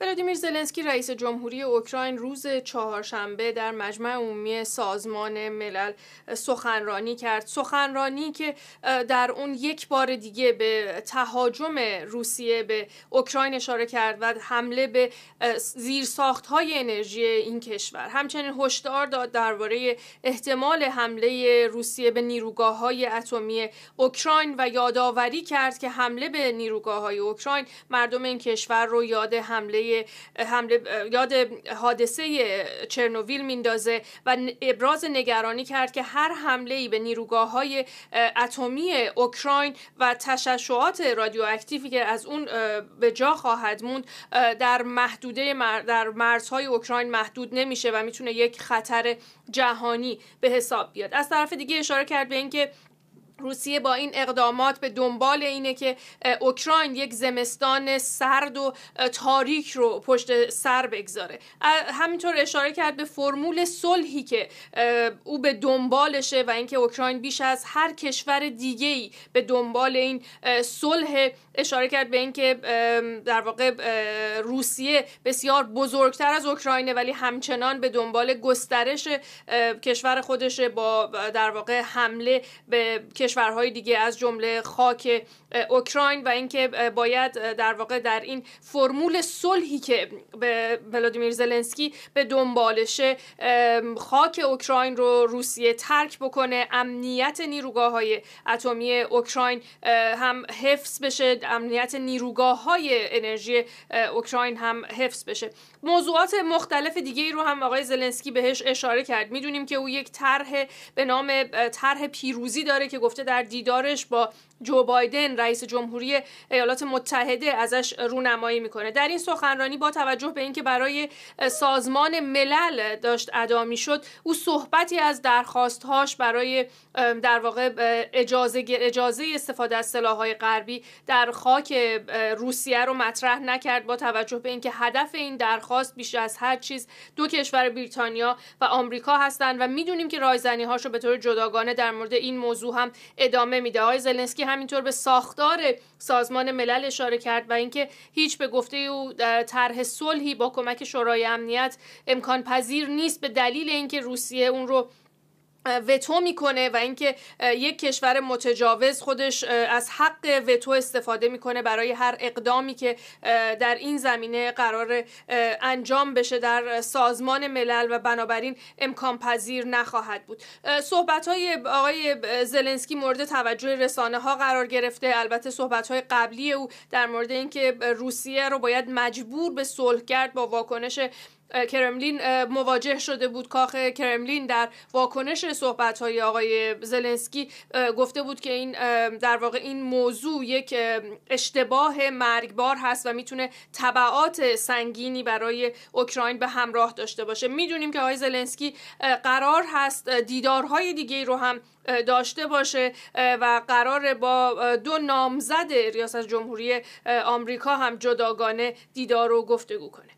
ولادیمیر زلنسکی رئیس جمهوری اوکراین روز چهارشنبه در مجمع عمومی سازمان ملل سخنرانی کرد سخنرانی که در اون یک بار دیگه به تهاجم روسیه به اوکراین اشاره کرد و حمله به زیرساختهای های انرژی این کشور همچنین هشدار داد درباره احتمال حمله روسیه به نیروگاه های اتمی اوکراین و یادآوری کرد که حمله به نیروگاه های اوکراین مردم این کشور رو یاد حمله حمله یاد حادثه چرنوویل میندازه و ابراز نگرانی کرد که هر حمله ای به نیروگاه های اتمی اوکراین و تشعشعات رادیواکتیوی که از اون به جا خواهد موند در محدوده در مرزهای اوکراین محدود نمیشه و میتونه یک خطر جهانی به حساب بیاد از طرف دیگه اشاره کرد به اینکه روسیه با این اقدامات به دنبال اینه که اوکراین یک زمستان سرد و تاریک رو پشت سر بگذاره همینطور اشاره کرد به فرمول صلحی که او به دنبالشه و اینکه اوکراین بیش از هر کشور ای به دنبال این صلح اشاره کرد به اینکه در واقع روسیه بسیار بزرگتر از اوکراینه ولی همچنان به دنبال گسترش کشور خودشه با در واقع حمله به کشورهای دیگه از جمله خاک اوکراین و اینکه باید در واقع در این فرمول صلحی که به ولادیمیر زلنسکی به دنبالشه خاک اوکراین رو روسیه ترک بکنه امنیت نیروگاه های اتمی اوکراین هم حفظ بشه امنیت نیروگاه های انرژی اوکراین هم حفظ بشه موضوعات مختلف دیگه ای رو هم آقای زلنسکی بهش اشاره کرد میدونیم که او یک طرح به نام طرح پیروزی داره که گفته در دیدارش با جو بایدن رئیس جمهوری ایالات متحده ازش رونمایی میکنه در این سخنرانی با توجه به اینکه برای سازمان ملل داشت ادا میشد او صحبتی از درخواستهاش برای در واقع اجازه اجازه استفاده از سلاحهای غربی در خاک روسیه رو مطرح نکرد با توجه به اینکه هدف این درخواست بیش از هر چیز دو کشور بریتانیا و آمریکا هستند و میدونیم که رایزنی هاش رو به طور جداگانه در مورد این موضوع هم ادامه میده آقای زلنسکی همینطور به ساخت ساختار سازمان ملل اشاره کرد و اینکه هیچ به گفته او طرح صلحی با کمک شورای امنیت امکان پذیر نیست به دلیل اینکه روسیه اون رو وتو میکنه و اینکه یک کشور متجاوز خودش از حق وتو استفاده میکنه برای هر اقدامی که در این زمینه قرار انجام بشه در سازمان ملل و بنابراین امکان پذیر نخواهد بود صحبت های آقای زلنسکی مورد توجه رسانه ها قرار گرفته البته صحبت های قبلی او در مورد اینکه روسیه رو باید مجبور به صلح کرد با واکنش کرملین مواجه شده بود کاخ کرملین در واکنش صحبت های آقای زلنسکی گفته بود که این در واقع این موضوع یک اشتباه مرگبار هست و میتونه تبعات سنگینی برای اوکراین به همراه داشته باشه میدونیم که آقای زلنسکی قرار هست دیدارهای دیگه رو هم داشته باشه و قرار با دو نامزد ریاست جمهوری آمریکا هم جداگانه دیدار و گفتگو کنه